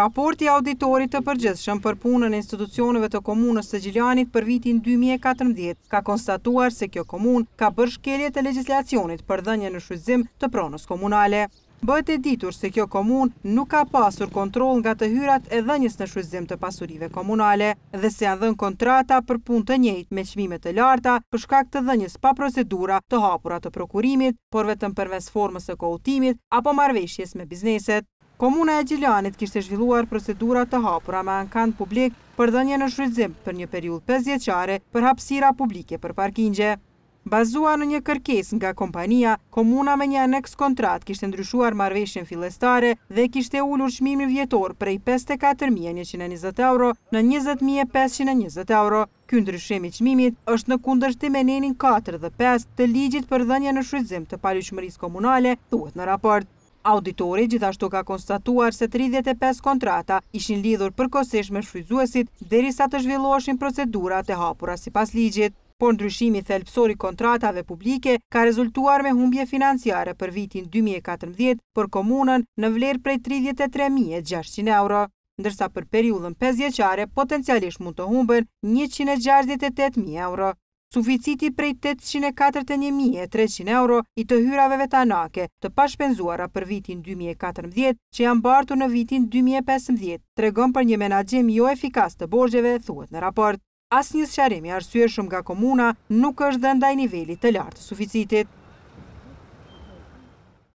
Raporti auditorit të përgjithshëm për punën e institucionëve të komunës të Gjiljanit për vitin 2014 ka konstatuar se kjo komun ka për shkelje të legislacionit për dhenje në shuzim të pronës komunale. Bëjt e ditur se kjo komun nuk ka pasur kontrol nga të hyrat e dhenjës në shuzim të pasurive komunale dhe se janë dhenë kontrata për pun të njejt me qmime të larta për shkak të dhenjës pa procedura të hapurat të prokurimit, por vetëm përves formës e kohutimit apo marveshjes me bizneset. Komuna e Gjilanit kishtë zhvilluar procedura të hapura me ankan publik për dënje në shrydzim për një periull 5 për hapsira publike për parkingje. Bazua në një kërkes nga kompania, komuna me një aneks kontrat kishtë ndryshuar marveshën filestare dhe kishtë e ullur shmimin vjetor prej 54.120 euro në 20.520 euro. Ky ndryshemi qmimit është në kundërshtim e nenin 4 dhe 5 të ligjit për dhenja në shrydzim të paljushmëris komunale, duhet në raport. Auditori gjithashtu ka konstatuar se 35 kontrata ishin lidhur përkosesh me shfryzuesit dheri sa të zhvilloshin procedurat e hapura si pas ligjit. Por ndryshimi thelpsori kontratave publike ka rezultuar me humbje financiare për vitin 2014 për komunën në vlerë prej 33.600 euro, ndërsa për periudhën 5 potencialisht mund të humbën 168.000 euro suficiti prej 841.300 euro i të hyrave vetanake të pashpenzuara për vitin 2014 që janë bartu në vitin 2015, tregon për një menagjim jo efikas të borgjeve, thuet në raport. As një sëqarimi arsueshëm nga komuna nuk është dhe ndaj nivelit të lartë suficitit.